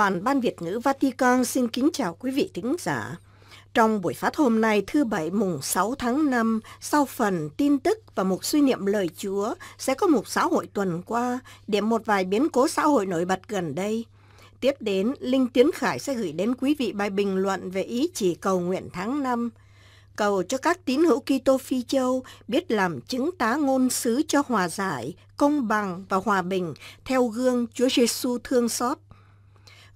Toàn ban Việt ngữ Vatican xin kính chào quý vị thính giả. Trong buổi phát hôm nay thứ Bảy mùng 6 tháng 5, sau phần tin tức và một suy niệm lời Chúa, sẽ có một xã hội tuần qua, điểm một vài biến cố xã hội nổi bật gần đây. Tiếp đến, Linh Tiến Khải sẽ gửi đến quý vị bài bình luận về ý chỉ cầu nguyện tháng 5. Cầu cho các tín hữu Kitô Phi Châu biết làm chứng tá ngôn sứ cho hòa giải, công bằng và hòa bình theo gương Chúa Giêsu thương xót.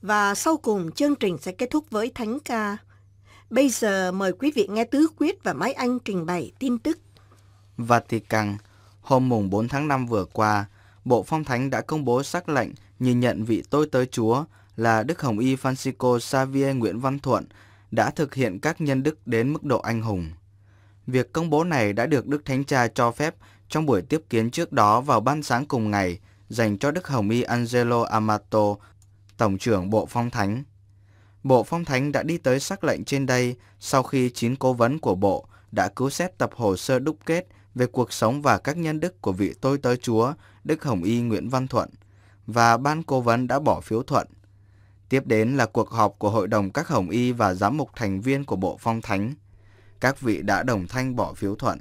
Và sau cùng chương trình sẽ kết thúc với thánh ca. Bây giờ mời quý vị nghe Tứ Quyết và Máy Anh trình bày tin tức. Vatican, hôm mùng 4 tháng 5 vừa qua, Bộ Phong Thánh đã công bố sắc lệnh nhìn nhận vị tôi tới Chúa là Đức Hồng Y Francisco Xavier Nguyễn Văn Thuận đã thực hiện các nhân đức đến mức độ anh hùng. Việc công bố này đã được Đức Thánh Cha cho phép trong buổi tiếp kiến trước đó vào ban sáng cùng ngày dành cho Đức Hồng Y Angelo Amato Tổng trưởng Bộ Phong Thánh. Bộ Phong Thánh đã đi tới sắc lệnh trên đây sau khi chín cố vấn của Bộ đã cứu xét tập hồ sơ đúc kết về cuộc sống và các nhân đức của vị tôi tới Chúa Đức Hồng Y Nguyễn Văn Thuận và ban cố vấn đã bỏ phiếu thuận. Tiếp đến là cuộc họp của Hội đồng các Hồng Y và giám mục thành viên của Bộ Phong Thánh. Các vị đã đồng thanh bỏ phiếu thuận.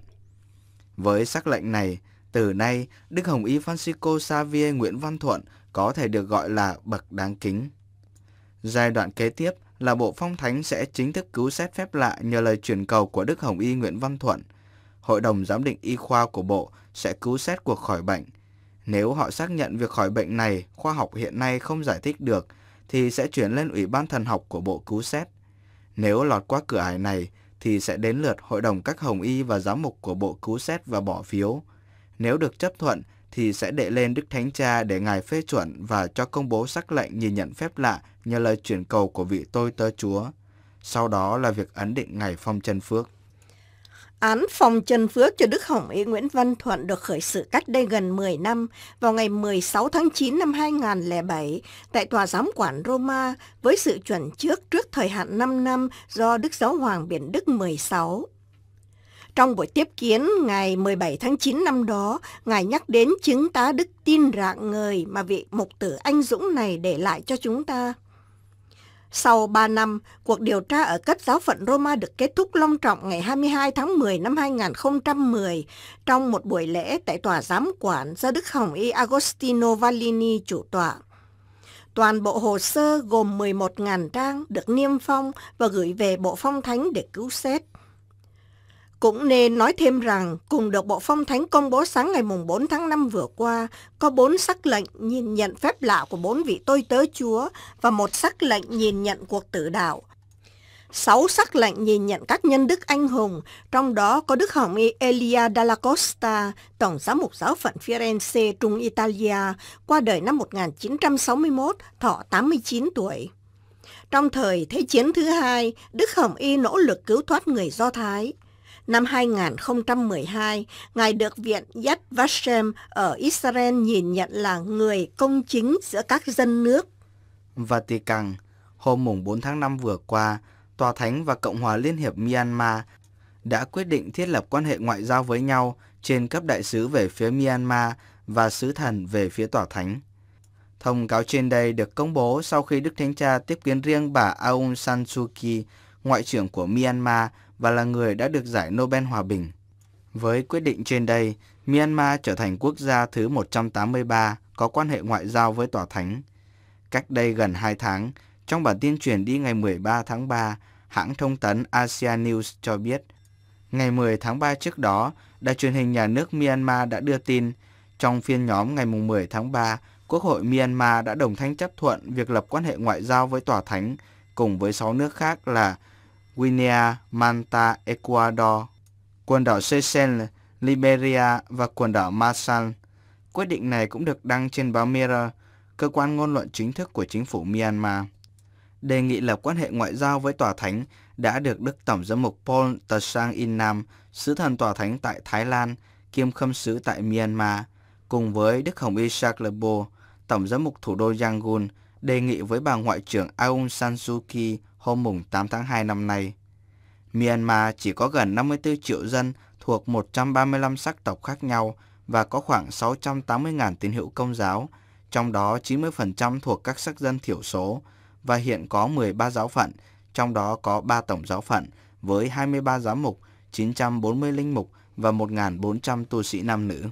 Với sắc lệnh này, từ nay, Đức Hồng Y Francisco Xavier Nguyễn Văn Thuận có thể được gọi là bậc đáng kính. Giai đoạn kế tiếp là Bộ Phong Thánh sẽ chính thức cứu xét phép lạ nhờ lời chuyển cầu của Đức Hồng Y Nguyễn Văn Thuận. Hội đồng giám định y khoa của Bộ sẽ cứu xét cuộc khỏi bệnh. Nếu họ xác nhận việc khỏi bệnh này khoa học hiện nay không giải thích được, thì sẽ chuyển lên Ủy ban Thần học của Bộ cứu xét. Nếu lọt qua cửa ải này, thì sẽ đến lượt Hội đồng các Hồng Y và Giám mục của Bộ cứu xét và bỏ phiếu. Nếu được chấp thuận, thì sẽ đệ lên Đức Thánh Cha để Ngài phê chuẩn và cho công bố sắc lệnh nhìn nhận phép lạ nhờ lời chuyển cầu của vị tôi tớ Chúa. Sau đó là việc ấn định ngài phong chân phước. Án phòng Trần Phước cho Đức Hồng Y Nguyễn Văn Thuận được khởi sự cách đây gần 10 năm vào ngày 16 tháng 9 năm 2007 tại Tòa Giám quản Roma với sự chuẩn trước trước thời hạn 5 năm do Đức Giáo Hoàng Biển Đức 16. Trong buổi tiếp kiến ngày 17 tháng 9 năm đó, Ngài nhắc đến chứng tá đức tin rạng ngời mà vị mục tử anh dũng này để lại cho chúng ta. Sau 3 năm, cuộc điều tra ở cấp giáo phận Roma được kết thúc long trọng ngày 22 tháng 10 năm 2010 trong một buổi lễ tại tòa giám quản do Đức Hồng Y Agostino Vallini chủ tọa. Toàn bộ hồ sơ gồm 11.000 trang được niêm phong và gửi về Bộ Phong Thánh để cứu xét. Cũng nên nói thêm rằng, cùng được Bộ Phong Thánh công bố sáng ngày mùng 4 tháng 5 vừa qua, có bốn sắc lệnh nhìn nhận phép lạ của bốn vị tôi tớ chúa và một sắc lệnh nhìn nhận cuộc tử đạo. Sáu sắc lệnh nhìn nhận các nhân đức anh hùng, trong đó có Đức Hồng Y Elia Dalla Costa, Tổng giám mục giáo phận Firenze, Trung Italia, qua đời năm 1961, thọ 89 tuổi. Trong thời Thế chiến thứ hai, Đức Hồng Y nỗ lực cứu thoát người Do Thái. Năm 2012, Ngài được Viện Yad Vashem ở Israel nhìn nhận là người công chính giữa các dân nước. Vatican, hôm mùng 4 tháng 5 vừa qua, Tòa Thánh và Cộng hòa Liên hiệp Myanmar đã quyết định thiết lập quan hệ ngoại giao với nhau trên cấp đại sứ về phía Myanmar và sứ thần về phía Tòa Thánh. Thông cáo trên đây được công bố sau khi Đức Thánh Cha tiếp kiến riêng bà Aung San Suu Kyi, Ngoại trưởng của Myanmar và là người đã được giải Nobel Hòa Bình. Với quyết định trên đây, Myanmar trở thành quốc gia thứ 183 có quan hệ ngoại giao với Tòa Thánh. Cách đây gần 2 tháng, trong bản tin truyền đi ngày 13 tháng 3, hãng thông tấn Asia News cho biết, ngày 10 tháng 3 trước đó, đài truyền hình nhà nước Myanmar đã đưa tin, trong phiên nhóm ngày 10 tháng 3, Quốc hội Myanmar đã đồng thanh chấp thuận việc lập quan hệ ngoại giao với Tòa Thánh cùng với 6 nước khác là Guinea, Manta, Ecuador, quần đảo Seychelles, Liberia và quần đảo Marshall. Quyết định này cũng được đăng trên báo Mirror, cơ quan ngôn luận chính thức của chính phủ Myanmar. Đề nghị lập quan hệ ngoại giao với tòa thánh đã được Đức Tổng giám mục Paul Tsang In sứ thần tòa thánh tại Thái Lan, kiêm khâm sứ tại Myanmar, cùng với Đức Hồng Y Lebo, Tổng giám mục thủ đô Yangon, đề nghị với bà Ngoại trưởng Aung San Suu Kyi hôm mùng 8 tháng 2 năm nay. Myanmar chỉ có gần 54 triệu dân thuộc 135 sắc tộc khác nhau và có khoảng 680.000 tín hữu công giáo, trong đó 90% thuộc các sắc dân thiểu số và hiện có 13 giáo phận, trong đó có 3 tổng giáo phận với 23 giám mục, 940 linh mục và 1.400 tu sĩ nam nữ.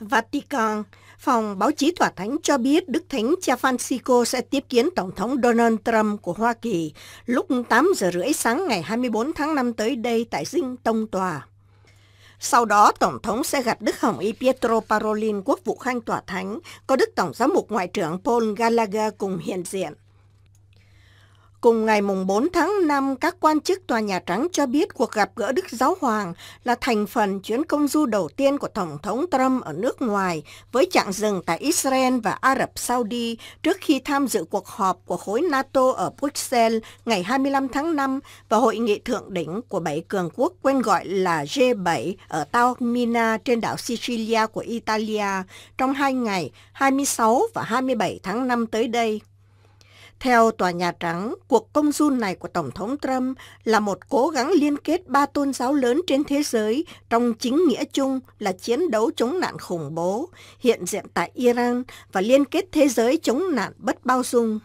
Vatican Phòng báo chí tòa thánh cho biết Đức Thánh Cha Francisco sẽ tiếp kiến Tổng thống Donald Trump của Hoa Kỳ lúc 8 giờ rưỡi sáng ngày 24 tháng 5 tới đây tại dinh Tông Tòa. Sau đó, Tổng thống sẽ gặp Đức Hồng Y Pietro Parolin, quốc vụ khanh tòa thánh, có Đức Tổng giám mục Ngoại trưởng Paul Gallagher cùng hiện diện. Cùng ngày mùng 4 tháng 5, các quan chức Tòa Nhà Trắng cho biết cuộc gặp gỡ Đức Giáo Hoàng là thành phần chuyến công du đầu tiên của Tổng thống Trump ở nước ngoài với chặng dừng tại Israel và Ả Rập Saudi trước khi tham dự cuộc họp của khối NATO ở Bruxelles ngày 25 tháng 5 và hội nghị thượng đỉnh của bảy cường quốc quen gọi là G7 ở Taormina trên đảo Sicilia của Italia trong hai ngày 26 và 27 tháng 5 tới đây. Theo Tòa Nhà Trắng, cuộc công du này của Tổng thống Trump là một cố gắng liên kết ba tôn giáo lớn trên thế giới trong chính nghĩa chung là chiến đấu chống nạn khủng bố, hiện diện tại Iran và liên kết thế giới chống nạn bất bao dung.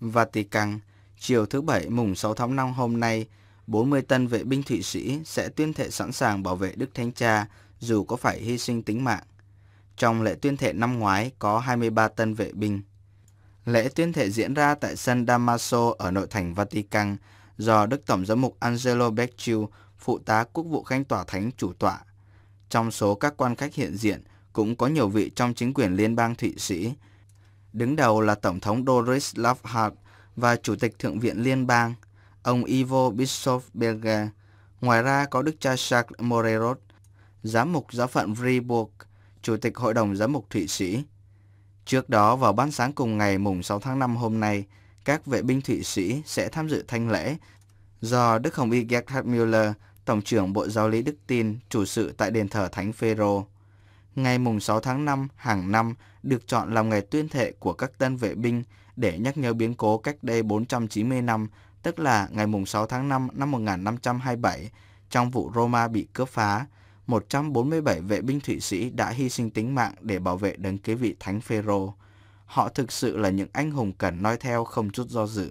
Và Vatican, chiều thứ Bảy mùng 6 tháng 5 hôm nay, 40 tân vệ binh Thụy Sĩ sẽ tuyên thệ sẵn sàng bảo vệ Đức Thánh Cha dù có phải hy sinh tính mạng. Trong lễ tuyên thệ năm ngoái có 23 tân vệ binh. Lễ tuyên thệ diễn ra tại sân Damaso ở nội thành Vatican do Đức Tổng giám mục Angelo Becciu, phụ tá quốc vụ khanh tòa thánh chủ tọa. Trong số các quan khách hiện diện cũng có nhiều vị trong chính quyền liên bang Thụy Sĩ. Đứng đầu là Tổng thống Doris Lafhart và Chủ tịch Thượng viện Liên bang, ông Ivo Bischoff Berger. Ngoài ra có Đức cha Jacques Moreros, Giám mục giáo phận Vriburg, Chủ tịch Hội đồng Giám mục Thụy Sĩ, Trước đó vào ban sáng cùng ngày mùng 6 tháng 5 hôm nay, các vệ binh Thụy Sĩ sẽ tham dự thanh lễ do Đức Hồng Y Gerhard Müller, Tổng trưởng Bộ Giáo lý Đức Tin, chủ sự tại đền thờ Thánh Phêrô. Ngày mùng 6 tháng 5 hàng năm được chọn làm ngày tuyên thệ của các tân vệ binh để nhắc nhớ biến cố cách đây 490 năm, tức là ngày mùng 6 tháng 5 năm 1527 trong vụ Roma bị cướp phá, 147 vệ binh Thụy Sĩ đã hy sinh tính mạng để bảo vệ đấng kế vị Thánh Phêrô. Họ thực sự là những anh hùng cần noi theo không chút do dự.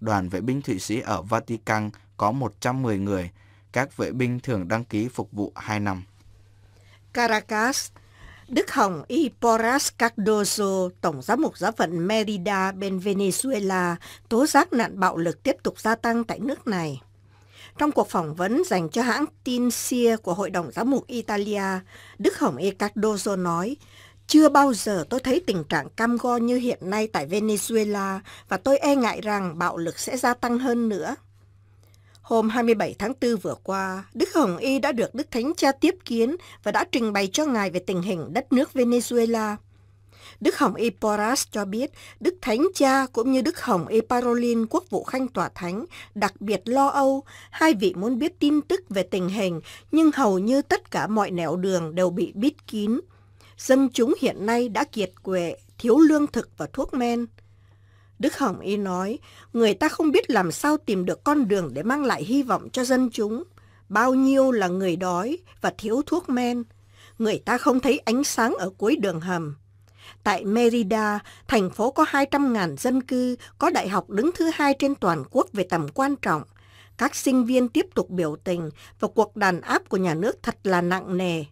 Đoàn vệ binh Thụy Sĩ ở Vatican có 110 người, các vệ binh thường đăng ký phục vụ 2 năm. Caracas, Đức Hồng Iporas Cardoso, Tổng giám mục giáo phận Merida bên Venezuela, tố giác nạn bạo lực tiếp tục gia tăng tại nước này. Trong cuộc phỏng vấn dành cho hãng tin SIA của Hội đồng Giám mục Italia, Đức Hồng Eccardozo nói, chưa bao giờ tôi thấy tình trạng cam go như hiện nay tại Venezuela và tôi e ngại rằng bạo lực sẽ gia tăng hơn nữa. Hôm 27 tháng 4 vừa qua, Đức Hồng Y đã được Đức Thánh Cha tiếp kiến và đã trình bày cho Ngài về tình hình đất nước Venezuela. Đức Hồng Eporas cho biết Đức Thánh Cha cũng như Đức Hồng Eparolin Quốc vụ Khanh Tòa Thánh đặc biệt lo âu, hai vị muốn biết tin tức về tình hình nhưng hầu như tất cả mọi nẻo đường đều bị bít kín. Dân chúng hiện nay đã kiệt quệ, thiếu lương thực và thuốc men. Đức Hồng Y nói, người ta không biết làm sao tìm được con đường để mang lại hy vọng cho dân chúng. Bao nhiêu là người đói và thiếu thuốc men. Người ta không thấy ánh sáng ở cuối đường hầm. Tại Merida, thành phố có 200.000 dân cư, có đại học đứng thứ hai trên toàn quốc về tầm quan trọng. Các sinh viên tiếp tục biểu tình và cuộc đàn áp của nhà nước thật là nặng nề.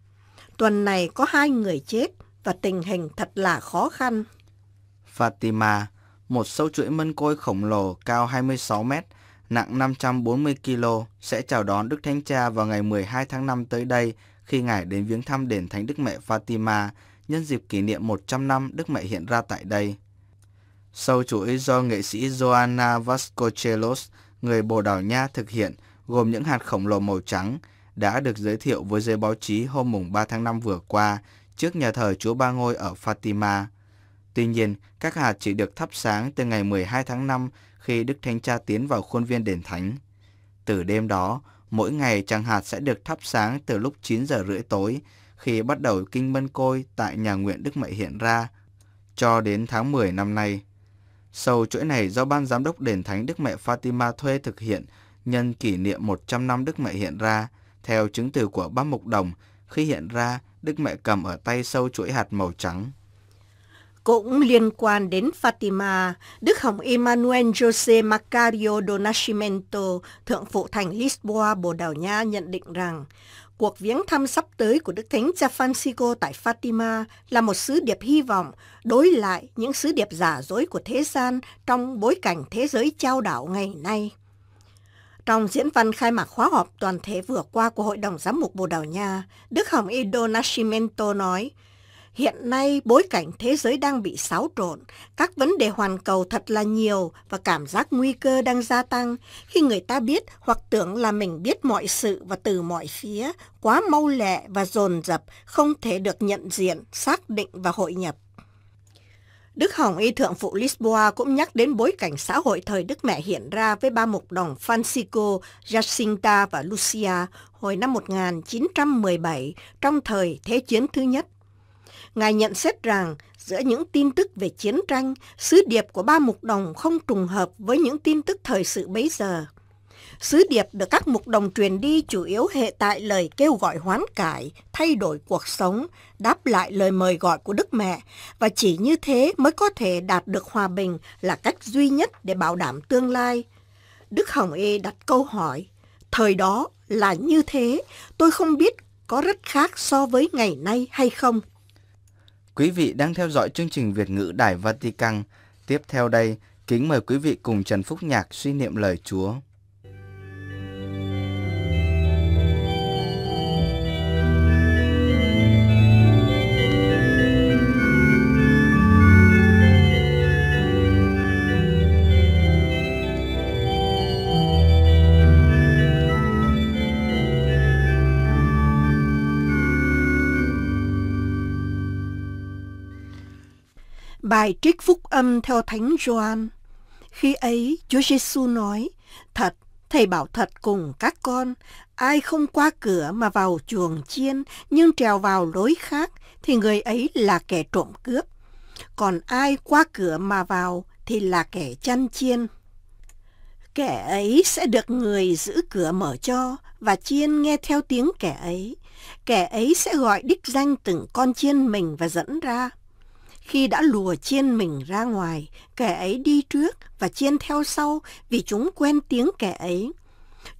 Tuần này có hai người chết và tình hình thật là khó khăn. Fatima, một sâu chuỗi mân côi khổng lồ cao 26 mét, nặng 540 kg sẽ chào đón Đức Thánh Cha vào ngày 12 tháng 5 tới đây khi Ngài đến viếng thăm đền Thánh Đức Mẹ Fatima nhân dịp kỷ niệm 100 năm Đức Mẹ hiện ra tại đây. Sâu chuỗi do nghệ sĩ Joana Vasconcelos, người Bồ Đào Nha thực hiện gồm những hạt khổng lồ màu trắng đã được giới thiệu với giới báo chí hôm mùng 3 tháng 5 vừa qua trước nhà thờ Chúa Ba Ngôi ở Fatima. Tuy nhiên, các hạt chỉ được thắp sáng từ ngày 12 tháng 5 khi Đức Thánh Cha tiến vào khuôn viên đền thánh. Từ đêm đó, mỗi ngày tràng hạt sẽ được thắp sáng từ lúc 9 giờ rưỡi tối khi bắt đầu kinh Mân Côi tại nhà nguyện Đức Mẹ hiện ra, cho đến tháng 10 năm nay. Sầu chuỗi này do Ban Giám đốc Đền Thánh Đức Mẹ Fatima thuê thực hiện nhân kỷ niệm 100 năm Đức Mẹ hiện ra, theo chứng từ của Bác Mục Đồng, khi hiện ra, Đức Mẹ cầm ở tay sâu chuỗi hạt màu trắng. Cũng liên quan đến Fatima, Đức Hồng Emmanuel Jose Macario do Nascimento, Thượng phụ thành Lisboa, Bồ Đào Nha nhận định rằng Cuộc viếng thăm sắp tới của Đức Thánh Cha Francisco tại Fatima là một sứ điệp hy vọng đối lại những sứ điệp giả dối của thế gian trong bối cảnh thế giới trao đảo ngày nay. Trong diễn văn khai mạc khóa họp toàn thể vừa qua của Hội đồng Giám mục Bồ Đào Nha, Đức Hồng Ido Nascimento nói – Hiện nay, bối cảnh thế giới đang bị xáo trộn, các vấn đề hoàn cầu thật là nhiều và cảm giác nguy cơ đang gia tăng khi người ta biết hoặc tưởng là mình biết mọi sự và từ mọi phía, quá mau lẹ và dồn dập, không thể được nhận diện, xác định và hội nhập. Đức Hồng Y Thượng Phụ Lisboa cũng nhắc đến bối cảnh xã hội thời Đức Mẹ hiện ra với ba mục đồng Francisco, Jacinta và Lucia hồi năm 1917 trong thời Thế chiến thứ nhất Ngài nhận xét rằng giữa những tin tức về chiến tranh, sứ điệp của ba mục đồng không trùng hợp với những tin tức thời sự bấy giờ. Sứ điệp được các mục đồng truyền đi chủ yếu hệ tại lời kêu gọi hoán cải, thay đổi cuộc sống, đáp lại lời mời gọi của Đức Mẹ và chỉ như thế mới có thể đạt được hòa bình là cách duy nhất để bảo đảm tương lai. Đức Hồng Y đặt câu hỏi, thời đó là như thế, tôi không biết có rất khác so với ngày nay hay không. Quý vị đang theo dõi chương trình Việt ngữ Đài Vatican. Tiếp theo đây, kính mời quý vị cùng Trần Phúc Nhạc suy niệm lời Chúa. Bài trích phúc âm theo Thánh Gioan. Khi ấy, Chúa Giêsu nói, Thật, Thầy bảo thật cùng các con, ai không qua cửa mà vào chuồng chiên nhưng trèo vào lối khác thì người ấy là kẻ trộm cướp. Còn ai qua cửa mà vào thì là kẻ chăn chiên. Kẻ ấy sẽ được người giữ cửa mở cho và chiên nghe theo tiếng kẻ ấy. Kẻ ấy sẽ gọi đích danh từng con chiên mình và dẫn ra. Khi đã lùa chiên mình ra ngoài, kẻ ấy đi trước và chiên theo sau vì chúng quen tiếng kẻ ấy.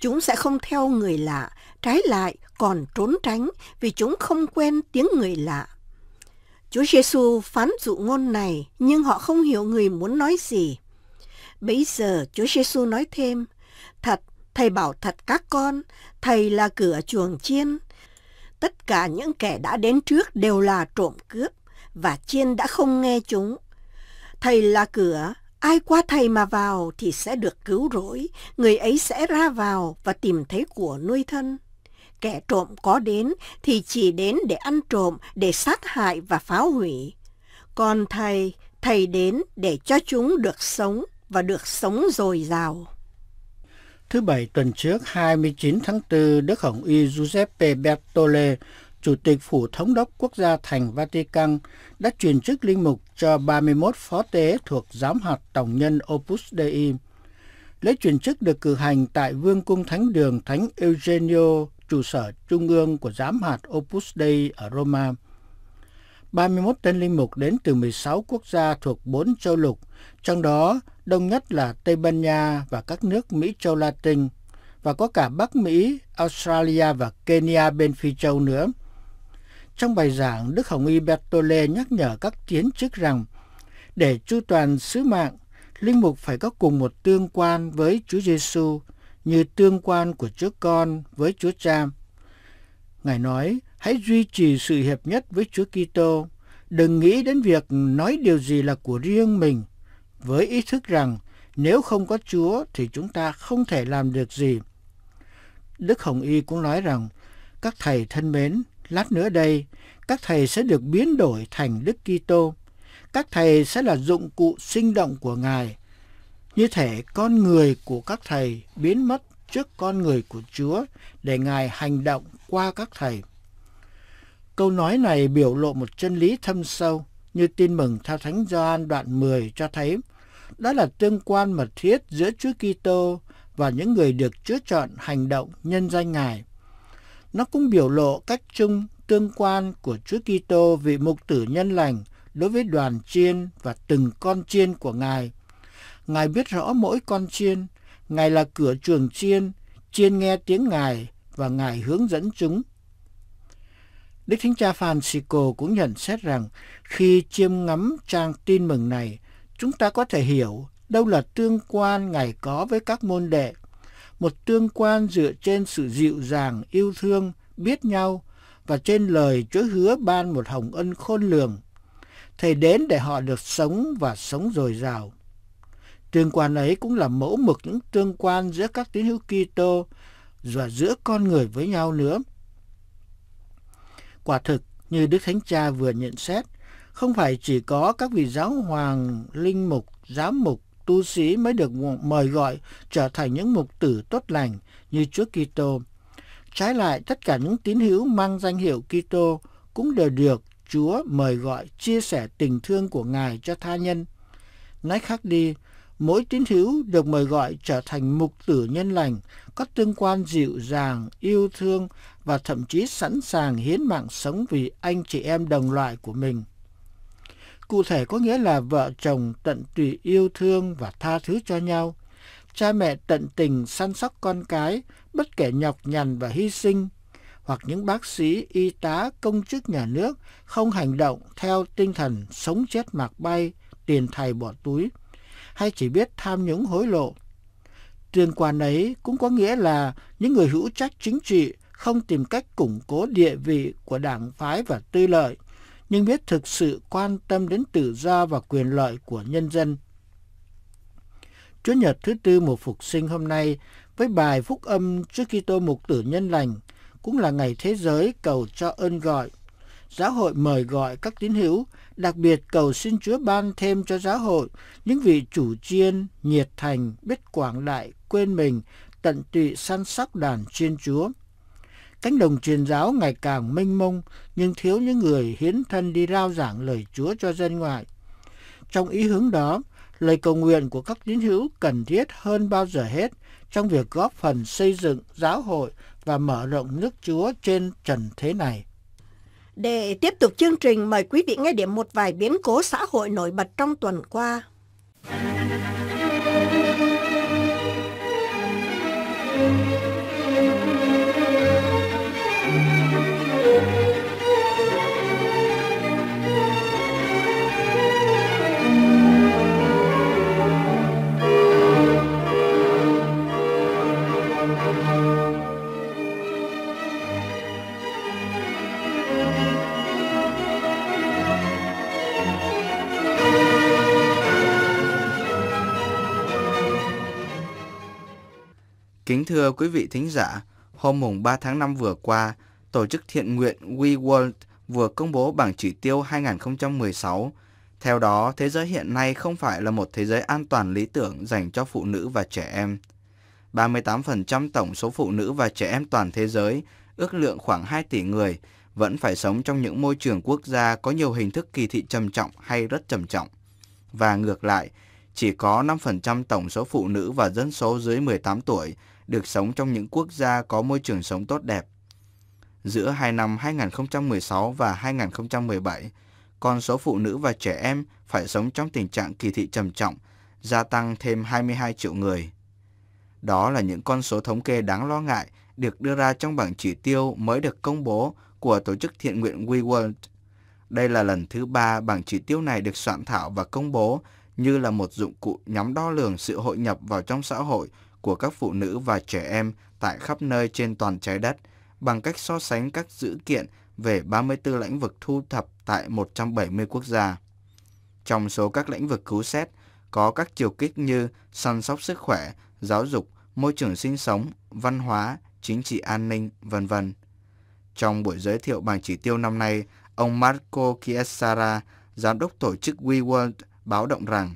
Chúng sẽ không theo người lạ, trái lại còn trốn tránh vì chúng không quen tiếng người lạ. Chúa Giêsu phán dụ ngôn này, nhưng họ không hiểu người muốn nói gì. Bây giờ Chúa Giêsu nói thêm, thật, thầy bảo thật các con, thầy là cửa chuồng chiên. Tất cả những kẻ đã đến trước đều là trộm cướp, và Chiên đã không nghe chúng. Thầy là cửa, ai qua thầy mà vào thì sẽ được cứu rỗi, người ấy sẽ ra vào và tìm thấy của nuôi thân. Kẻ trộm có đến thì chỉ đến để ăn trộm, để sát hại và phá hủy. Còn thầy, thầy đến để cho chúng được sống và được sống dồi dào. Thứ Bảy tuần trước 29 tháng 4, Đức Hồng Y Giuseppe Bertole Chủ tịch Phủ Thống đốc Quốc gia Thành Vatican đã truyền chức linh mục cho 31 phó tế thuộc giám hạt tổng nhân Opus Dei. Lễ truyền chức được cử hành tại Vương cung Thánh đường Thánh Eugenio, trụ sở trung ương của giám hạt Opus Dei ở Roma. 31 tên linh mục đến từ 16 quốc gia thuộc 4 châu lục, trong đó đông nhất là Tây Ban Nha và các nước Mỹ châu Latin, và có cả Bắc Mỹ, Australia và Kenya bên Phi châu nữa. Trong bài giảng, Đức Hồng Y Bertole nhắc nhở các tiến chức rằng để chu toàn sứ mạng, linh mục phải có cùng một tương quan với Chúa Giêsu như tương quan của Chúa Con với Chúa Cha. Ngài nói, hãy duy trì sự hiệp nhất với Chúa Kitô, đừng nghĩ đến việc nói điều gì là của riêng mình, với ý thức rằng nếu không có Chúa thì chúng ta không thể làm được gì. Đức Hồng Y cũng nói rằng, các thầy thân mến, Lát nữa đây, các thầy sẽ được biến đổi thành Đức Kitô. Các thầy sẽ là dụng cụ sinh động của Ngài. Như thể con người của các thầy biến mất trước con người của Chúa để Ngài hành động qua các thầy. Câu nói này biểu lộ một chân lý thâm sâu như tin mừng theo Thánh Gioan đoạn 10 cho thấy đó là tương quan mật thiết giữa Chúa Kitô và những người được Chúa chọn hành động nhân danh Ngài. Nó cũng biểu lộ cách chung tương quan của Chúa Kitô vị mục tử nhân lành đối với đoàn chiên và từng con chiên của Ngài. Ngài biết rõ mỗi con chiên, Ngài là cửa trường chiên, chiên nghe tiếng Ngài và Ngài hướng dẫn chúng. Đức Thánh Cha Francisco cũng nhận xét rằng khi chiêm ngắm trang tin mừng này, chúng ta có thể hiểu đâu là tương quan Ngài có với các môn đệ – một tương quan dựa trên sự dịu dàng, yêu thương, biết nhau và trên lời Chúa hứa ban một hồng ân khôn lường. Thầy đến để họ được sống và sống dồi dào. Tương quan ấy cũng là mẫu mực những tương quan giữa các tín hữu Kitô và giữa con người với nhau nữa. Quả thực, như Đức Thánh Cha vừa nhận xét, không phải chỉ có các vị giáo hoàng, linh mục, giám mục tu sĩ mới được mời gọi trở thành những mục tử tốt lành như Chúa Kitô. Trái lại, tất cả những tín hữu mang danh hiệu Kitô cũng đều được Chúa mời gọi chia sẻ tình thương của Ngài cho tha nhân. Nói khác đi, mỗi tín hữu được mời gọi trở thành mục tử nhân lành, có tương quan dịu dàng, yêu thương và thậm chí sẵn sàng hiến mạng sống vì anh chị em đồng loại của mình. Cụ thể có nghĩa là vợ chồng tận tụy yêu thương và tha thứ cho nhau. Cha mẹ tận tình săn sóc con cái, bất kể nhọc nhằn và hy sinh. Hoặc những bác sĩ, y tá, công chức nhà nước không hành động theo tinh thần sống chết mạc bay, tiền thầy bỏ túi, hay chỉ biết tham nhũng hối lộ. Tuyên quan ấy cũng có nghĩa là những người hữu trách chính trị không tìm cách củng cố địa vị của đảng phái và tư lợi nhưng biết thực sự quan tâm đến tự do và quyền lợi của nhân dân. Chúa Nhật thứ tư mùa phục sinh hôm nay với bài phúc âm trước khi tôi mục tử nhân lành cũng là ngày thế giới cầu cho ơn gọi. Giáo hội mời gọi các tín hữu, đặc biệt cầu xin Chúa ban thêm cho giáo hội những vị chủ chiên, nhiệt thành, biết quảng đại, quên mình, tận tụy săn sóc đàn chiên Chúa. Cánh đồng truyền giáo ngày càng mênh mông nhưng thiếu những người hiến thân đi rao giảng lời Chúa cho dân ngoại. Trong ý hướng đó, lời cầu nguyện của các tín hữu cần thiết hơn bao giờ hết trong việc góp phần xây dựng giáo hội và mở rộng nước Chúa trên trần thế này. Để tiếp tục chương trình, mời quý vị nghe điểm một vài biến cố xã hội nổi bật trong tuần qua. Kính thưa quý vị thính giả, hôm mùng 3 tháng 5 vừa qua, tổ chức thiện nguyện We World vừa công bố bảng chỉ tiêu 2016. Theo đó, thế giới hiện nay không phải là một thế giới an toàn lý tưởng dành cho phụ nữ và trẻ em. 38% tổng số phụ nữ và trẻ em toàn thế giới, ước lượng khoảng 2 tỷ người, vẫn phải sống trong những môi trường quốc gia có nhiều hình thức kỳ thị trầm trọng hay rất trầm trọng. Và ngược lại, chỉ có 5% tổng số phụ nữ và dân số dưới 18 tuổi được sống trong những quốc gia có môi trường sống tốt đẹp. Giữa hai năm 2016 và 2017, con số phụ nữ và trẻ em phải sống trong tình trạng kỳ thị trầm trọng, gia tăng thêm 22 triệu người. Đó là những con số thống kê đáng lo ngại được đưa ra trong bảng chỉ tiêu mới được công bố của tổ chức thiện nguyện WeWorld. Đây là lần thứ ba bảng chỉ tiêu này được soạn thảo và công bố như là một dụng cụ nhắm đo lường sự hội nhập vào trong xã hội của các phụ nữ và trẻ em tại khắp nơi trên toàn trái đất bằng cách so sánh các dữ kiện về 34 lĩnh vực thu thập tại 170 quốc gia. Trong số các lĩnh vực cứu xét, có các chiều kích như săn sóc sức khỏe, giáo dục, môi trường sinh sống, văn hóa, chính trị an ninh, vân vân. Trong buổi giới thiệu bảng chỉ tiêu năm nay, ông Marco Chiesara, giám đốc tổ chức WeWorld, báo động rằng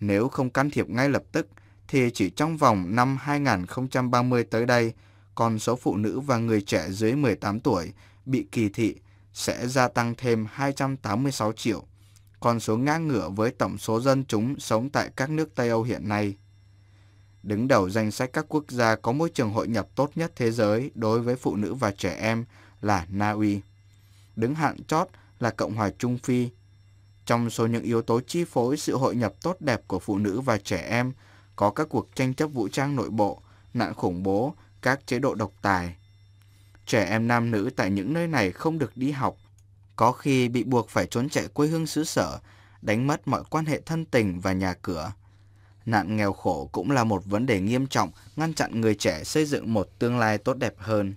nếu không can thiệp ngay lập tức, thì chỉ trong vòng năm 2030 tới đây, con số phụ nữ và người trẻ dưới 18 tuổi bị kỳ thị sẽ gia tăng thêm 286 triệu, con số ngang ngửa với tổng số dân chúng sống tại các nước Tây Âu hiện nay. Đứng đầu danh sách các quốc gia có môi trường hội nhập tốt nhất thế giới đối với phụ nữ và trẻ em là Na Uy. Đứng hạn chót là Cộng hòa Trung Phi. Trong số những yếu tố chi phối sự hội nhập tốt đẹp của phụ nữ và trẻ em có các cuộc tranh chấp vũ trang nội bộ, nạn khủng bố, các chế độ độc tài. Trẻ em nam nữ tại những nơi này không được đi học, có khi bị buộc phải trốn chạy quê hương xứ sở, đánh mất mọi quan hệ thân tình và nhà cửa. Nạn nghèo khổ cũng là một vấn đề nghiêm trọng ngăn chặn người trẻ xây dựng một tương lai tốt đẹp hơn.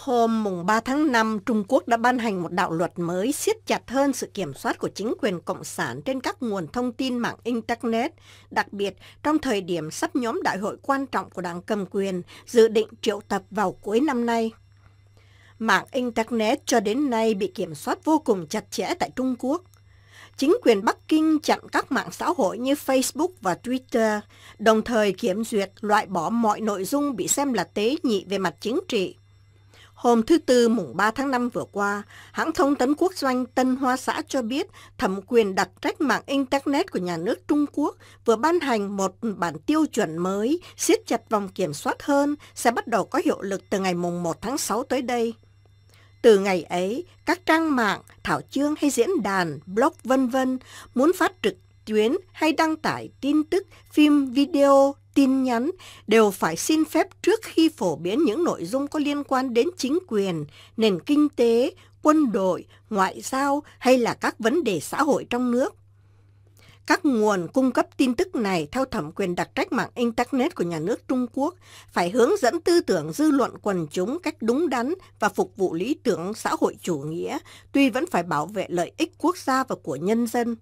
Hôm mùng 3 tháng 5, Trung Quốc đã ban hành một đạo luật mới siết chặt hơn sự kiểm soát của chính quyền Cộng sản trên các nguồn thông tin mạng Internet, đặc biệt trong thời điểm sắp nhóm đại hội quan trọng của đảng cầm quyền dự định triệu tập vào cuối năm nay. Mạng Internet cho đến nay bị kiểm soát vô cùng chặt chẽ tại Trung Quốc. Chính quyền Bắc Kinh chặn các mạng xã hội như Facebook và Twitter, đồng thời kiểm duyệt loại bỏ mọi nội dung bị xem là tế nhị về mặt chính trị Hôm thứ Tư mùng 3 tháng 5 vừa qua, hãng thông tấn quốc doanh Tân Hoa Xã cho biết thẩm quyền đặc trách mạng Internet của nhà nước Trung Quốc vừa ban hành một bản tiêu chuẩn mới siết chặt vòng kiểm soát hơn sẽ bắt đầu có hiệu lực từ ngày mùng 1 tháng 6 tới đây. Từ ngày ấy, các trang mạng, thảo chương hay diễn đàn, blog vân vân muốn phát trực tuyến hay đăng tải tin tức, phim, video, tin nhắn đều phải xin phép trước khi phổ biến những nội dung có liên quan đến chính quyền, nền kinh tế, quân đội, ngoại giao hay là các vấn đề xã hội trong nước. Các nguồn cung cấp tin tức này theo thẩm quyền đặc trách mạng Internet của nhà nước Trung Quốc phải hướng dẫn tư tưởng dư luận quần chúng cách đúng đắn và phục vụ lý tưởng xã hội chủ nghĩa, tuy vẫn phải bảo vệ lợi ích quốc gia và của nhân dân.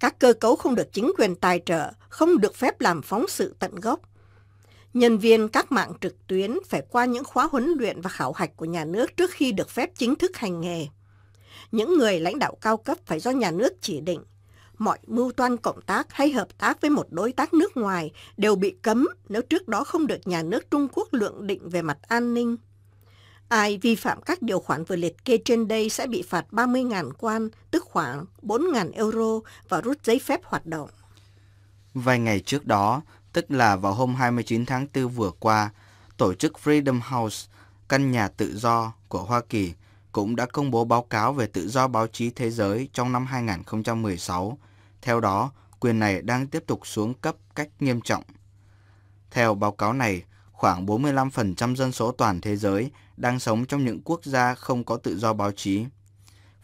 Các cơ cấu không được chính quyền tài trợ, không được phép làm phóng sự tận gốc. Nhân viên các mạng trực tuyến phải qua những khóa huấn luyện và khảo hạch của nhà nước trước khi được phép chính thức hành nghề. Những người lãnh đạo cao cấp phải do nhà nước chỉ định. Mọi mưu toan cộng tác hay hợp tác với một đối tác nước ngoài đều bị cấm nếu trước đó không được nhà nước Trung Quốc lượng định về mặt an ninh. Ai vi phạm các điều khoản vừa liệt kê trên đây sẽ bị phạt 30.000 quan, tức khoảng 4.000 euro và rút giấy phép hoạt động. Vài ngày trước đó, tức là vào hôm 29 tháng 4 vừa qua, tổ chức Freedom House, căn nhà tự do của Hoa Kỳ, cũng đã công bố báo cáo về tự do báo chí thế giới trong năm 2016. Theo đó, quyền này đang tiếp tục xuống cấp cách nghiêm trọng. Theo báo cáo này, khoảng 45% dân số toàn thế giới đang sống trong những quốc gia không có tự do báo chí.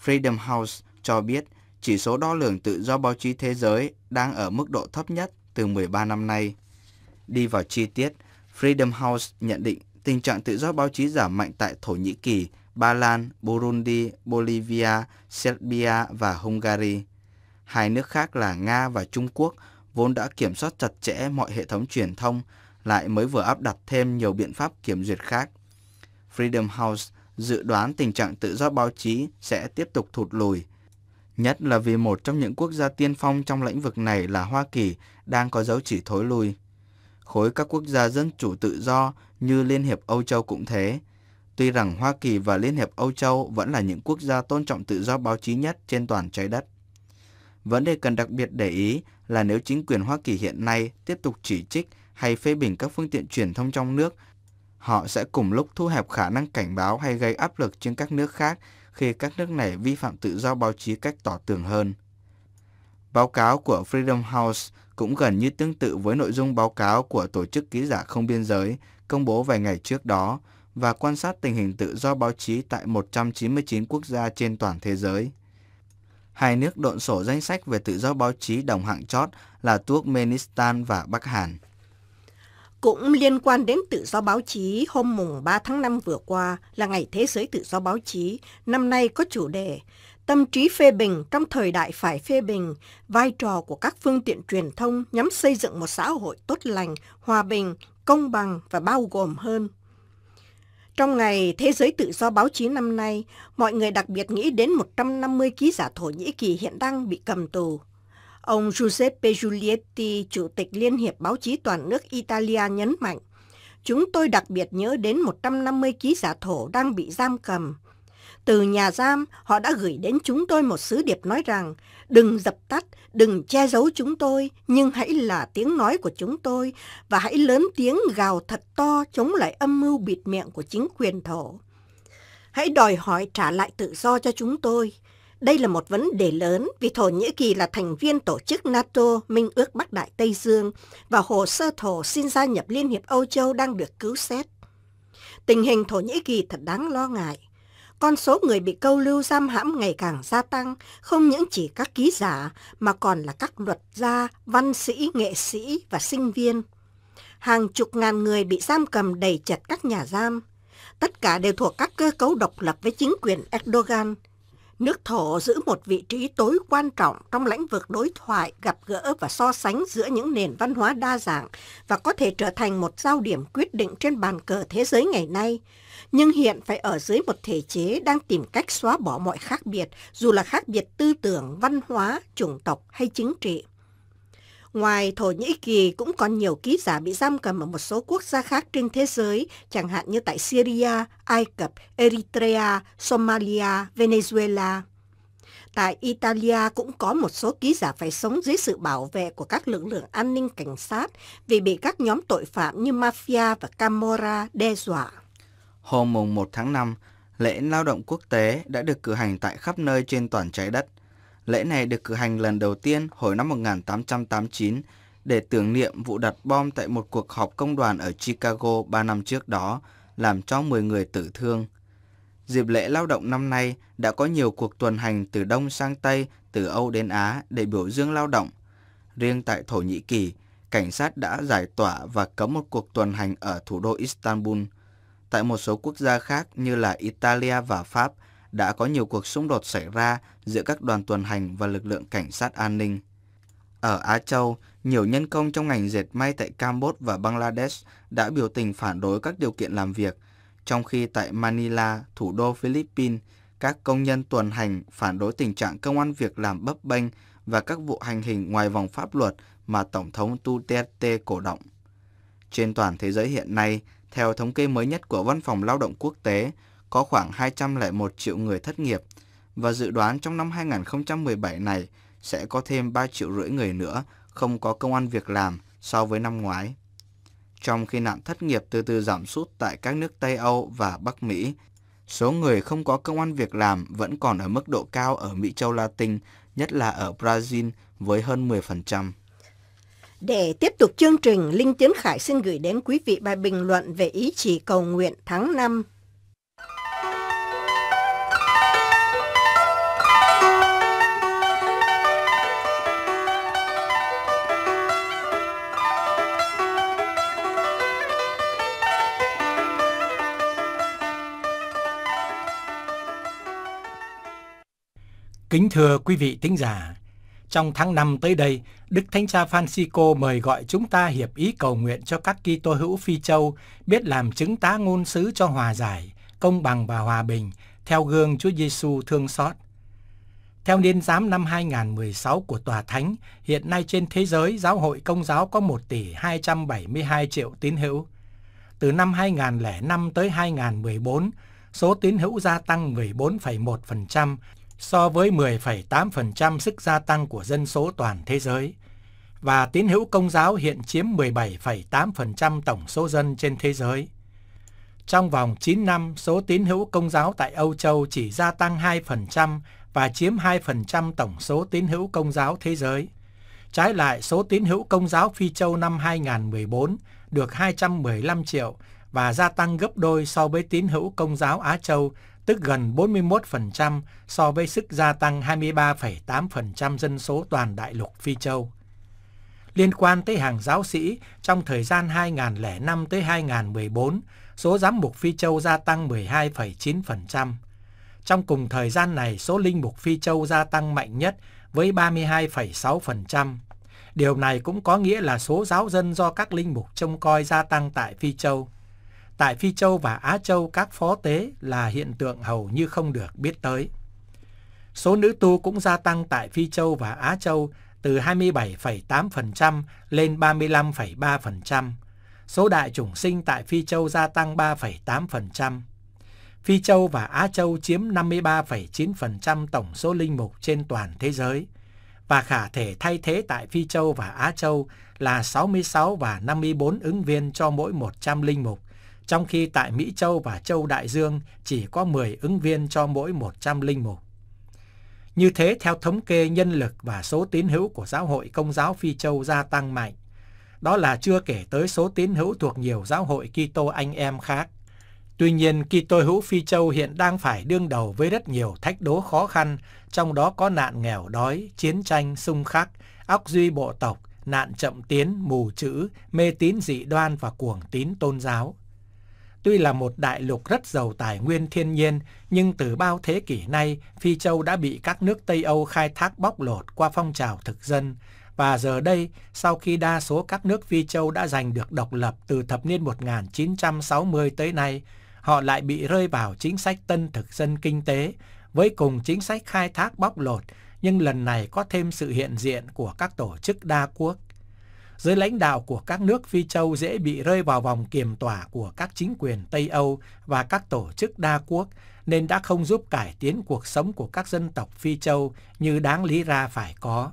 Freedom House cho biết chỉ số đo lường tự do báo chí thế giới đang ở mức độ thấp nhất từ 13 năm nay. Đi vào chi tiết, Freedom House nhận định tình trạng tự do báo chí giảm mạnh tại Thổ Nhĩ Kỳ, Ba Lan, Burundi, Bolivia, Serbia và Hungary. Hai nước khác là Nga và Trung Quốc vốn đã kiểm soát chặt chẽ mọi hệ thống truyền thông, lại mới vừa áp đặt thêm nhiều biện pháp kiểm duyệt khác. Freedom House dự đoán tình trạng tự do báo chí sẽ tiếp tục thụt lùi, nhất là vì một trong những quốc gia tiên phong trong lĩnh vực này là Hoa Kỳ đang có dấu chỉ thối lui. Khối các quốc gia dân chủ tự do như Liên hiệp Âu Châu cũng thế. Tuy rằng Hoa Kỳ và Liên hiệp Âu Châu vẫn là những quốc gia tôn trọng tự do báo chí nhất trên toàn trái đất. Vấn đề cần đặc biệt để ý là nếu chính quyền Hoa Kỳ hiện nay tiếp tục chỉ trích hay phê bình các phương tiện truyền thông trong nước – họ sẽ cùng lúc thu hẹp khả năng cảnh báo hay gây áp lực trên các nước khác khi các nước này vi phạm tự do báo chí cách tỏ tường hơn. Báo cáo của Freedom House cũng gần như tương tự với nội dung báo cáo của Tổ chức Ký giả Không Biên giới công bố vài ngày trước đó và quan sát tình hình tự do báo chí tại 199 quốc gia trên toàn thế giới. Hai nước độn sổ danh sách về tự do báo chí đồng hạng chót là Turkmenistan và Bắc Hàn cũng liên quan đến tự do báo chí hôm mùng 3 tháng 5 vừa qua là Ngày Thế giới Tự do Báo chí, năm nay có chủ đề Tâm trí phê bình trong thời đại phải phê bình, vai trò của các phương tiện truyền thông nhắm xây dựng một xã hội tốt lành, hòa bình, công bằng và bao gồm hơn. Trong ngày Thế giới Tự do Báo chí năm nay, mọi người đặc biệt nghĩ đến 150 ký giả Thổ Nhĩ Kỳ hiện đang bị cầm tù. Ông Giuseppe Giulietti, Chủ tịch Liên hiệp Báo chí Toàn nước Italia nhấn mạnh, chúng tôi đặc biệt nhớ đến 150 ký giả thổ đang bị giam cầm. Từ nhà giam, họ đã gửi đến chúng tôi một sứ điệp nói rằng, đừng dập tắt, đừng che giấu chúng tôi, nhưng hãy là tiếng nói của chúng tôi và hãy lớn tiếng gào thật to chống lại âm mưu bịt miệng của chính quyền thổ. Hãy đòi hỏi trả lại tự do cho chúng tôi, đây là một vấn đề lớn vì Thổ Nhĩ Kỳ là thành viên tổ chức NATO Minh ước Bắc Đại Tây Dương và hồ sơ Thổ xin gia nhập Liên hiệp Âu Châu đang được cứu xét. Tình hình Thổ Nhĩ Kỳ thật đáng lo ngại. Con số người bị câu lưu giam hãm ngày càng gia tăng, không những chỉ các ký giả mà còn là các luật gia, văn sĩ, nghệ sĩ và sinh viên. Hàng chục ngàn người bị giam cầm đầy chật các nhà giam. Tất cả đều thuộc các cơ cấu độc lập với chính quyền Erdogan – nước Thổ giữ một vị trí tối quan trọng trong lĩnh vực đối thoại, gặp gỡ và so sánh giữa những nền văn hóa đa dạng và có thể trở thành một giao điểm quyết định trên bàn cờ thế giới ngày nay. Nhưng hiện phải ở dưới một thể chế đang tìm cách xóa bỏ mọi khác biệt, dù là khác biệt tư tưởng, văn hóa, chủng tộc hay chính trị. Ngoài Thổ Nhĩ Kỳ cũng còn nhiều ký giả bị giam cầm ở một số quốc gia khác trên thế giới, chẳng hạn như tại Syria, Ai Cập, Eritrea, Somalia, Venezuela. Tại Italia cũng có một số ký giả phải sống dưới sự bảo vệ của các lực lượng an ninh cảnh sát vì bị các nhóm tội phạm như mafia và Camorra đe dọa. Hôm mùng 1 tháng 5, lễ lao động quốc tế đã được cử hành tại khắp nơi trên toàn trái đất – Lễ này được cử hành lần đầu tiên hồi năm 1889 để tưởng niệm vụ đặt bom tại một cuộc họp công đoàn ở Chicago 3 năm trước đó, làm cho 10 người tử thương. Dịp lễ lao động năm nay đã có nhiều cuộc tuần hành từ Đông sang Tây, từ Âu đến Á để biểu dương lao động. Riêng tại Thổ Nhĩ Kỳ, cảnh sát đã giải tỏa và cấm một cuộc tuần hành ở thủ đô Istanbul. Tại một số quốc gia khác như là Italia và Pháp – đã có nhiều cuộc xung đột xảy ra giữa các đoàn tuần hành và lực lượng cảnh sát an ninh. Ở Á Châu, nhiều nhân công trong ngành dệt may tại Campuchia và Bangladesh đã biểu tình phản đối các điều kiện làm việc, trong khi tại Manila, thủ đô Philippines, các công nhân tuần hành phản đối tình trạng công an việc làm bấp bênh và các vụ hành hình ngoài vòng pháp luật mà Tổng thống Duterte cổ động. Trên toàn thế giới hiện nay, theo thống kê mới nhất của Văn phòng Lao động Quốc tế, có khoảng 201 triệu người thất nghiệp và dự đoán trong năm 2017 này sẽ có thêm 3 triệu rưỡi người nữa không có công ăn việc làm so với năm ngoái. Trong khi nạn thất nghiệp từ từ giảm sút tại các nước Tây Âu và Bắc Mỹ, số người không có công ăn việc làm vẫn còn ở mức độ cao ở Mỹ châu Latin, nhất là ở Brazil với hơn 10%. Để tiếp tục chương trình, Linh Tiến Khải xin gửi đến quý vị bài bình luận về ý chỉ cầu nguyện tháng 5 Kính thưa quý vị thính giả, trong tháng 5 tới đây, Đức Thánh Cha Francisco mời gọi chúng ta hiệp ý cầu nguyện cho các Kitô hữu Phi Châu biết làm chứng tá ngôn sứ cho hòa giải, công bằng và hòa bình theo gương Chúa Giêsu thương xót. Theo niên giám năm 2016 của Tòa Thánh, hiện nay trên thế giới giáo hội công giáo có 1 tỷ 272 triệu tín hữu. Từ năm 2005 tới 2014, số tín hữu gia tăng 14,1%, so với 10,8% sức gia tăng của dân số toàn thế giới và tín hữu công giáo hiện chiếm 17,8% tổng số dân trên thế giới. Trong vòng 9 năm, số tín hữu công giáo tại Âu Châu chỉ gia tăng 2% và chiếm 2% tổng số tín hữu công giáo thế giới. Trái lại, số tín hữu công giáo Phi Châu năm 2014 được 215 triệu và gia tăng gấp đôi so với tín hữu công giáo Á Châu tức gần 41% so với sức gia tăng 23,8% dân số toàn đại lục Phi Châu. Liên quan tới hàng giáo sĩ, trong thời gian 2005 tới 2014, số giám mục Phi Châu gia tăng 12,9%. Trong cùng thời gian này, số linh mục Phi Châu gia tăng mạnh nhất với 32,6%. Điều này cũng có nghĩa là số giáo dân do các linh mục trông coi gia tăng tại Phi Châu. Tại Phi Châu và Á Châu, các phó tế là hiện tượng hầu như không được biết tới. Số nữ tu cũng gia tăng tại Phi Châu và Á Châu từ 27,8% lên 35,3%. Số đại chủng sinh tại Phi Châu gia tăng 3,8%. Phi Châu và Á Châu chiếm 53,9% tổng số linh mục trên toàn thế giới và khả thể thay thế tại Phi Châu và Á Châu là 66 và 54 ứng viên cho mỗi 100 linh mục trong khi tại Mỹ Châu và Châu Đại Dương chỉ có 10 ứng viên cho mỗi 100 linh mục. Như thế, theo thống kê nhân lực và số tín hữu của giáo hội Công giáo Phi Châu gia tăng mạnh. Đó là chưa kể tới số tín hữu thuộc nhiều giáo hội Kitô anh em khác. Tuy nhiên, Kitô hữu Phi Châu hiện đang phải đương đầu với rất nhiều thách đố khó khăn, trong đó có nạn nghèo đói, chiến tranh, xung khắc, óc duy bộ tộc, nạn chậm tiến, mù chữ, mê tín dị đoan và cuồng tín tôn giáo. Tuy là một đại lục rất giàu tài nguyên thiên nhiên, nhưng từ bao thế kỷ nay, Phi Châu đã bị các nước Tây Âu khai thác bóc lột qua phong trào thực dân. Và giờ đây, sau khi đa số các nước Phi Châu đã giành được độc lập từ thập niên 1960 tới nay, họ lại bị rơi vào chính sách tân thực dân kinh tế, với cùng chính sách khai thác bóc lột, nhưng lần này có thêm sự hiện diện của các tổ chức đa quốc dưới lãnh đạo của các nước Phi Châu dễ bị rơi vào vòng kiềm tỏa của các chính quyền Tây Âu và các tổ chức đa quốc, nên đã không giúp cải tiến cuộc sống của các dân tộc Phi Châu như đáng lý ra phải có.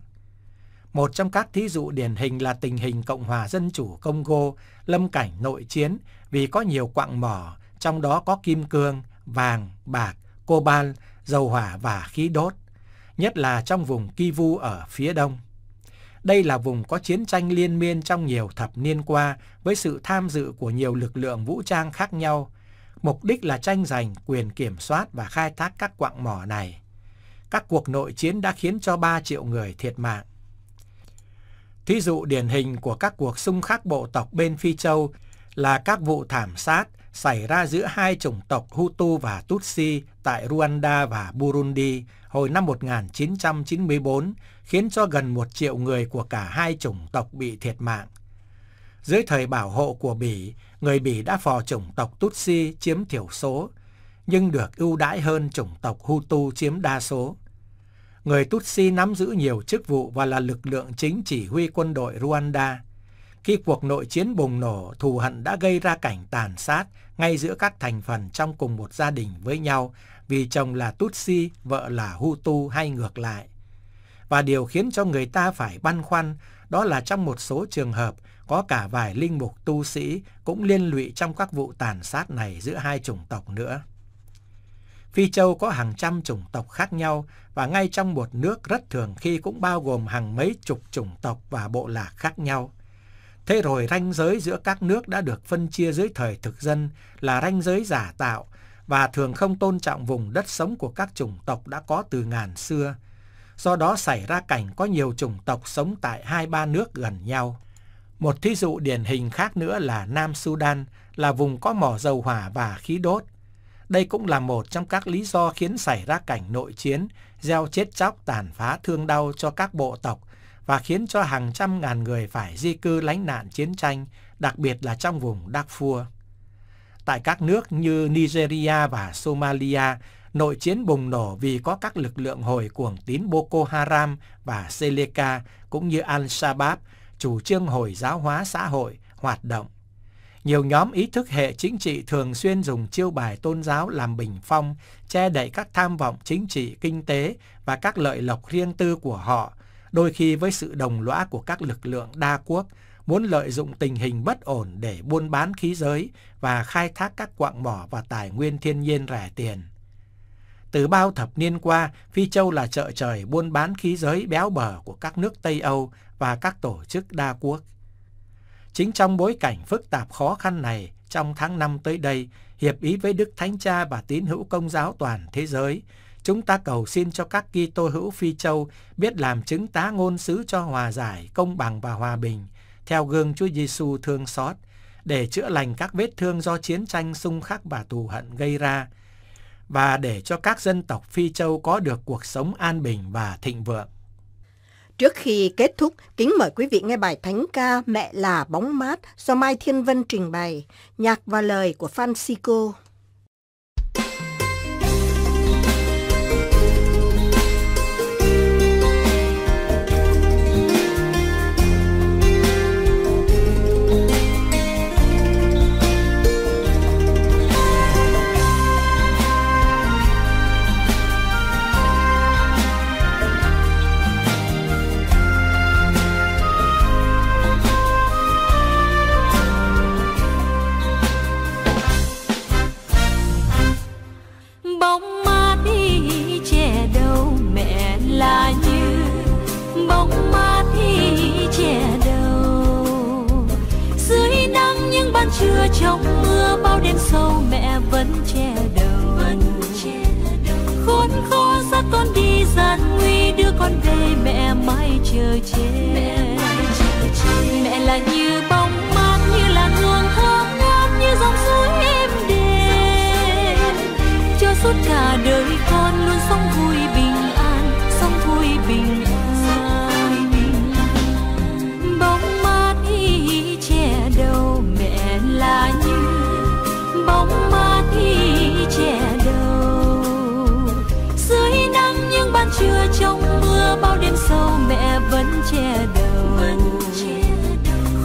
Một trong các thí dụ điển hình là tình hình Cộng hòa Dân chủ Congo lâm cảnh nội chiến vì có nhiều quặng mỏ, trong đó có kim cương, vàng, bạc, cobalt, dầu hỏa và khí đốt, nhất là trong vùng Kivu ở phía đông. Đây là vùng có chiến tranh liên miên trong nhiều thập niên qua với sự tham dự của nhiều lực lượng vũ trang khác nhau. Mục đích là tranh giành quyền kiểm soát và khai thác các quặng mỏ này. Các cuộc nội chiến đã khiến cho 3 triệu người thiệt mạng. Thí dụ điển hình của các cuộc xung khắc bộ tộc bên Phi Châu là các vụ thảm sát xảy ra giữa hai chủng tộc Hutu và Tutsi tại Rwanda và Burundi hồi năm 1994 khiến cho gần một triệu người của cả hai chủng tộc bị thiệt mạng. Dưới thời bảo hộ của Bỉ, người Bỉ đã phò chủng tộc Tutsi chiếm thiểu số, nhưng được ưu đãi hơn chủng tộc Hutu chiếm đa số. Người Tutsi nắm giữ nhiều chức vụ và là lực lượng chính chỉ huy quân đội Rwanda. Khi cuộc nội chiến bùng nổ, thù hận đã gây ra cảnh tàn sát ngay giữa các thành phần trong cùng một gia đình với nhau vì chồng là Tutsi, vợ là Hutu hay ngược lại. Và điều khiến cho người ta phải băn khoăn đó là trong một số trường hợp có cả vài linh mục tu sĩ cũng liên lụy trong các vụ tàn sát này giữa hai chủng tộc nữa. Phi Châu có hàng trăm chủng tộc khác nhau và ngay trong một nước rất thường khi cũng bao gồm hàng mấy chục chủng tộc và bộ lạc khác nhau. Thế rồi ranh giới giữa các nước đã được phân chia dưới thời thực dân là ranh giới giả tạo và thường không tôn trọng vùng đất sống của các chủng tộc đã có từ ngàn xưa, do đó xảy ra cảnh có nhiều chủng tộc sống tại hai ba nước gần nhau. Một thí dụ điển hình khác nữa là Nam Sudan, là vùng có mỏ dầu hỏa và khí đốt. Đây cũng là một trong các lý do khiến xảy ra cảnh nội chiến, gieo chết chóc tàn phá thương đau cho các bộ tộc và khiến cho hàng trăm ngàn người phải di cư lánh nạn chiến tranh, đặc biệt là trong vùng Darfur. Tại các nước như Nigeria và Somalia, Nội chiến bùng nổ vì có các lực lượng hồi cuồng tín Boko Haram và Seleka cũng như Al-Shabaab, chủ trương hồi giáo hóa xã hội, hoạt động. Nhiều nhóm ý thức hệ chính trị thường xuyên dùng chiêu bài tôn giáo làm bình phong, che đậy các tham vọng chính trị, kinh tế và các lợi lộc riêng tư của họ, đôi khi với sự đồng lõa của các lực lượng đa quốc, muốn lợi dụng tình hình bất ổn để buôn bán khí giới và khai thác các quạng mỏ và tài nguyên thiên nhiên rẻ tiền. Từ bao thập niên qua, Phi Châu là chợ trời buôn bán khí giới béo bở của các nước Tây Âu và các tổ chức đa quốc. Chính trong bối cảnh phức tạp khó khăn này, trong tháng 5 tới đây, hiệp ý với Đức Thánh Cha và tín hữu công giáo toàn thế giới, chúng ta cầu xin cho các Kitô hữu Phi Châu biết làm chứng tá ngôn sứ cho hòa giải, công bằng và hòa bình, theo gương Chúa Giêsu thương xót, để chữa lành các vết thương do chiến tranh xung khắc và thù hận gây ra, và để cho các dân tộc Phi Châu có được cuộc sống an bình và thịnh vượng. Trước khi kết thúc, kính mời quý vị nghe bài thánh ca Mẹ là bóng mát do Mai Thiên Vân trình bày, nhạc và lời của Francisco. bóng ma thi che đâu mẹ là như bóng ma thi che đâu dưới nắng những ban trưa trong mưa bao đêm sâu mẹ vẫn che đầu khốn khó dắt con đi gian nguy đưa con về mẹ mãi chờ che mẹ là như bóng suốt cả đời con luôn sống vui bình an sống vui bình an bóng mát y che đầu mẹ là như bóng mát y che đầu dưới nắng nhưng ban trưa trong mưa bao đêm sâu mẹ vẫn che đầu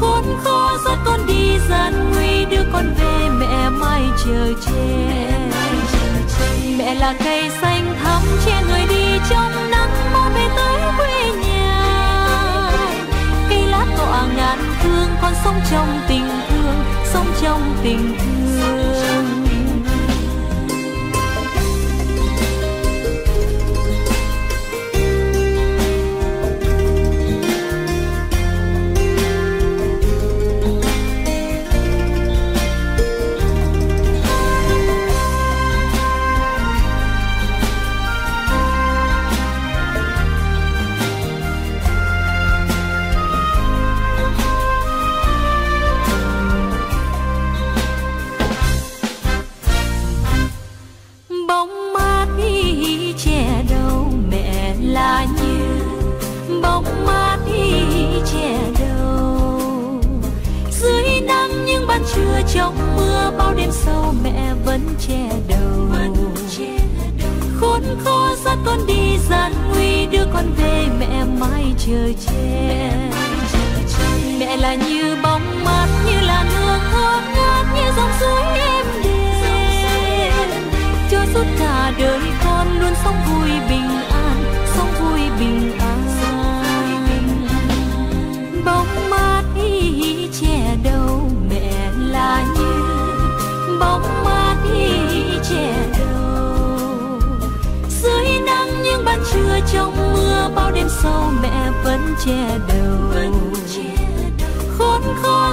khốn khó dắt con đi gian nguy đưa con về mẹ mai chờ che mẹ là cây xanh thắm che người đi trong nắng mau về tới quê nhà cây lá tỏa ngàn thương con sống trong tình thương sống trong tình thương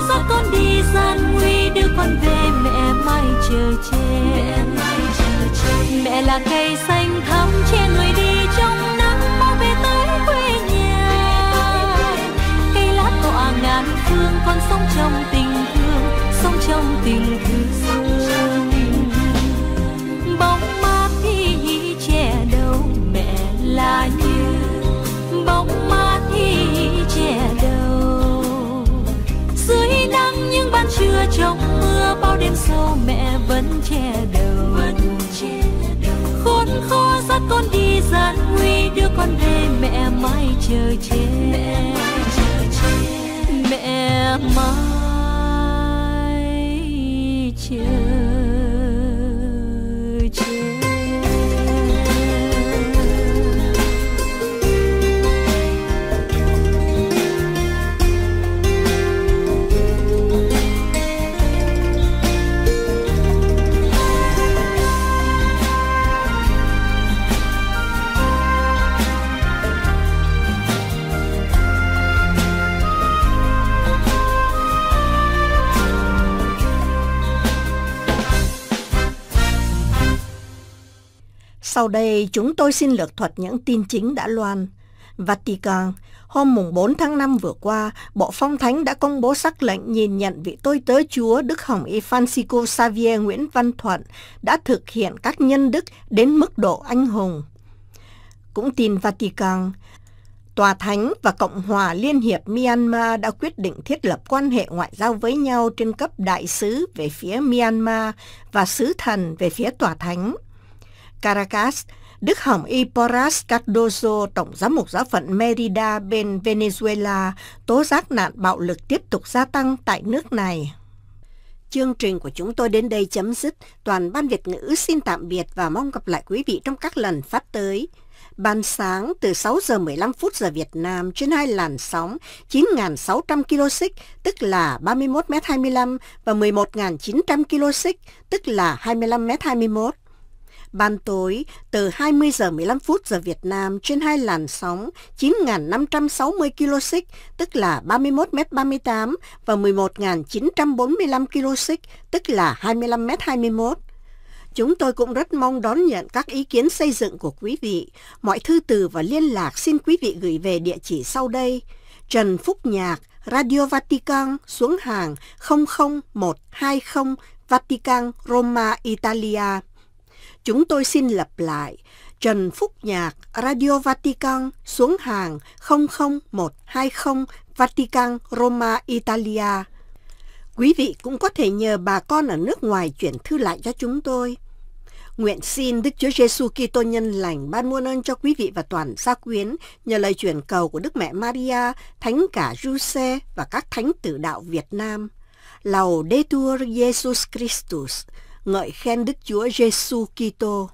theo con đi gian nguy đưa con về mẹ mai chờ che mẹ, mẹ là cây xanh thắm che người đi trong nắng mau về tới quê nhà cây lá tỏa ngàn phương con sống trong tình thương sống trong tình thương sau mẹ vẫn che đầu vẫn che đầu khốn khó dắt con đi gian nguy đưa con về mẹ mãi chờ che mẹ mãi chờ che mẹ mãi Sau đây chúng tôi xin lược thuật những tin chính đã loan. Vatican, hôm mùng 4 tháng 5 vừa qua, Bộ Phong Thánh đã công bố sắc lệnh nhìn nhận vị tôi tớ Chúa Đức Hồng Y Francisco Xavier Nguyễn Văn Thuận đã thực hiện các nhân đức đến mức độ anh hùng. Cũng tin Vatican, Tòa Thánh và Cộng hòa Liên hiệp Myanmar đã quyết định thiết lập quan hệ ngoại giao với nhau trên cấp đại sứ về phía Myanmar và sứ thần về phía Tòa Thánh. Caracas, Đức Hồng Y Porras Cardoso, Tổng giám mục giáo phận Merida bên Venezuela, tố giác nạn bạo lực tiếp tục gia tăng tại nước này. Chương trình của chúng tôi đến đây chấm dứt. Toàn Ban Việt ngữ xin tạm biệt và mong gặp lại quý vị trong các lần phát tới. Ban sáng từ 6 giờ 15 phút giờ Việt Nam trên hai làn sóng 9.600 kHz tức là 31m25 và 11.900 kHz tức là 25m21 ban tối từ 20 giờ 15 phút giờ Việt Nam trên hai làn sóng 9.560 kHz, tức là 31m38 và 11.945 kHz, tức là 25m21. Chúng tôi cũng rất mong đón nhận các ý kiến xây dựng của quý vị. Mọi thư từ và liên lạc xin quý vị gửi về địa chỉ sau đây. Trần Phúc Nhạc, Radio Vatican, xuống hàng 00120 Vatican, Roma, Italia. Chúng tôi xin lặp lại. Trần Phúc Nhạc, Radio Vatican, xuống hàng 00120 Vatican, Roma, Italia. Quý vị cũng có thể nhờ bà con ở nước ngoài chuyển thư lại cho chúng tôi. Nguyện xin Đức Chúa Giêsu Kitô nhân lành ban muôn ơn cho quý vị và toàn gia quyến nhờ lời chuyển cầu của Đức Mẹ Maria, Thánh cả Giuse và các thánh tử đạo Việt Nam. Laudetur Jesus Christus ngợi khen Đức Chúa Giêsu Kitô.